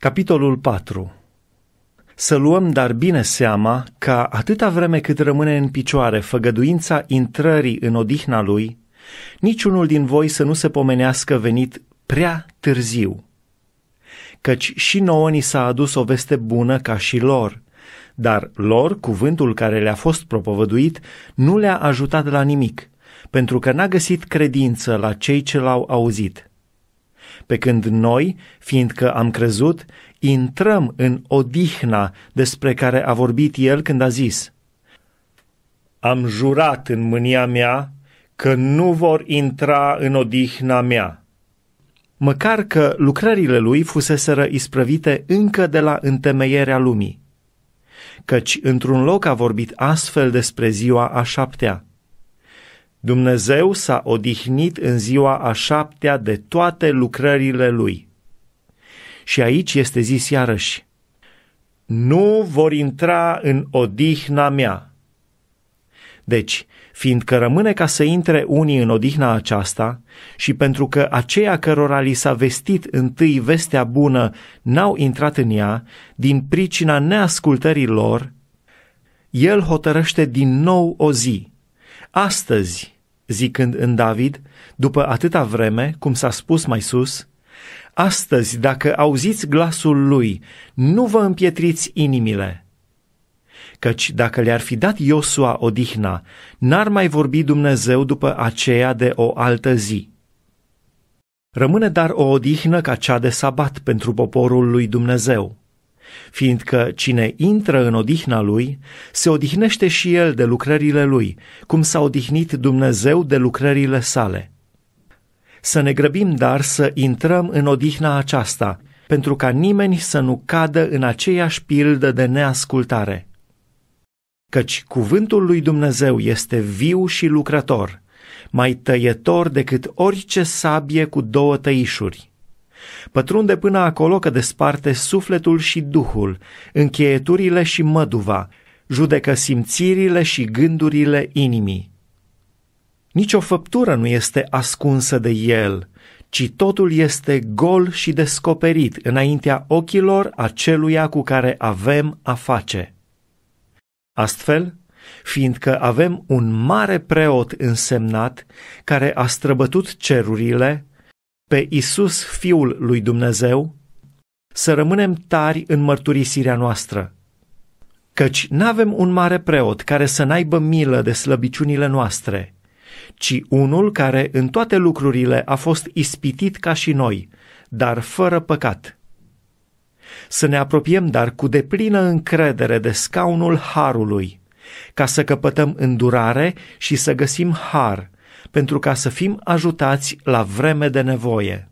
Capitolul 4 Să luăm dar bine seama că atâta vreme cât rămâne în picioare făgăduința intrării în odihna lui, niciunul din voi să nu se pomenească venit prea târziu. Căci și nouă ni s-a adus o veste bună ca și lor, dar lor cuvântul care le-a fost propovăduit nu le-a ajutat la nimic, pentru că n-a găsit credință la cei ce l-au auzit pe când noi, fiindcă am crezut, intrăm în odihna despre care a vorbit el când a zis, Am jurat în mânia mea că nu vor intra în odihna mea. Măcar că lucrările lui fuseseră isprăvite încă de la întemeierea lumii. Căci într-un loc a vorbit astfel despre ziua a șaptea – Dumnezeu s-a odihnit în ziua a șaptea de toate lucrările lui. Și aici este zis iarăși, nu vor intra în odihna mea. Deci, fiindcă rămâne ca să intre unii în odihna aceasta și pentru că aceia cărora li s-a vestit întâi vestea bună n-au intrat în ea, din pricina neascultării lor, el hotărăște din nou o zi. Astăzi, zicând în David, după atâta vreme, cum s-a spus mai sus, Astăzi, dacă auziți glasul lui, nu vă împietriți inimile. Căci dacă le-ar fi dat Iosua odihna, n-ar mai vorbi Dumnezeu după aceea de o altă zi. Rămâne dar o odihnă ca cea de sabat pentru poporul lui Dumnezeu fiindcă cine intră în odihna lui, se odihnește și el de lucrările lui, cum s-a odihnit Dumnezeu de lucrările sale. Să ne grăbim, dar, să intrăm în odihna aceasta, pentru ca nimeni să nu cadă în aceeași pildă de neascultare. Căci cuvântul lui Dumnezeu este viu și lucrător, mai tăietor decât orice sabie cu două tăișuri Pătrunde până acolo că desparte sufletul și duhul, încheieturile și măduva, judecă simțirile și gândurile inimii. Nici o făptură nu este ascunsă de el, ci totul este gol și descoperit înaintea ochilor aceluia cu care avem a face. Astfel, fiindcă avem un mare preot însemnat care a străbătut cerurile, pe Isus, Fiul lui Dumnezeu, să rămânem tari în mărturisirea noastră. Căci n-avem un mare preot care să n-aibă milă de slăbiciunile noastre, ci unul care în toate lucrurile a fost ispitit ca și noi, dar fără păcat. Să ne apropiem dar cu deplină încredere de scaunul harului, ca să căpătăm îndurare și să găsim har – pentru ca să fim ajutați la vreme de nevoie.